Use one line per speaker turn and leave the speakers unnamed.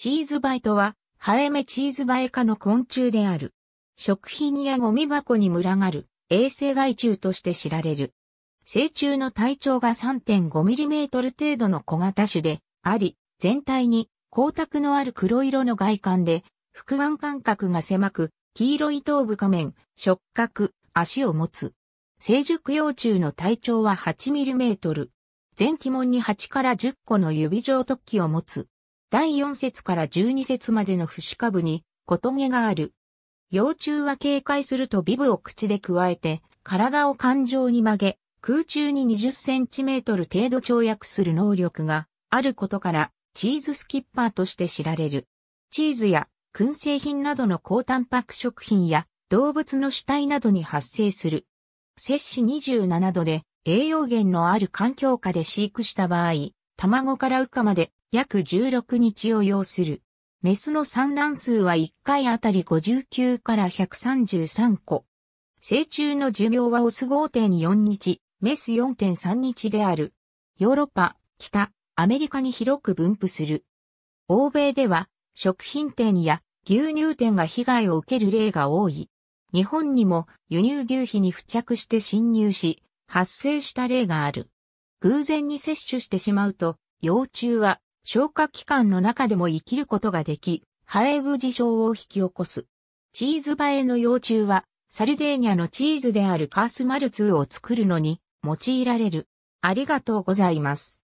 チー
ズバイトは、ハエメチーズバエ科の昆虫である。食品やゴミ箱に群がる衛生害虫として知られる。成虫の体長が 3.5mm 程度の小型種であり、全体に光沢のある黒色の外観で、複眼間隔が狭く、黄色い頭部下面、触覚、足を持つ。成熟幼虫の体長は 8mm。全気門に8から10個の指状突起を持つ。第4節から12節までの節株に、コトゲがある。幼虫は警戒するとビブを口で加えて、体を感情に曲げ、空中に20センチメートル程度跳躍する能力があることから、チーズスキッパーとして知られる。チーズや燻製品などの高タンパク食品や動物の死体などに発生する。摂氏27度で栄養源のある環境下で飼育した場合、卵から羽化まで約16日を要する。メスの産卵数は1回あたり59から133個。成虫の寿命はオス5.4日、メス4.3日である。ヨーロッパ、北、アメリカに広く分布する。欧米では、食品店や牛乳店が被害を受ける例が多い。日本にも輸入牛皮に付着して侵入し、発生した例がある。偶然に摂取してしまうと、幼虫は消化器官の中でも生きることができ、ハエブ事象を引き起こす。チーズバエの幼虫は、サルデーニャのチーズであるカースマルツーを作るのに用いられる。ありがと
うございます。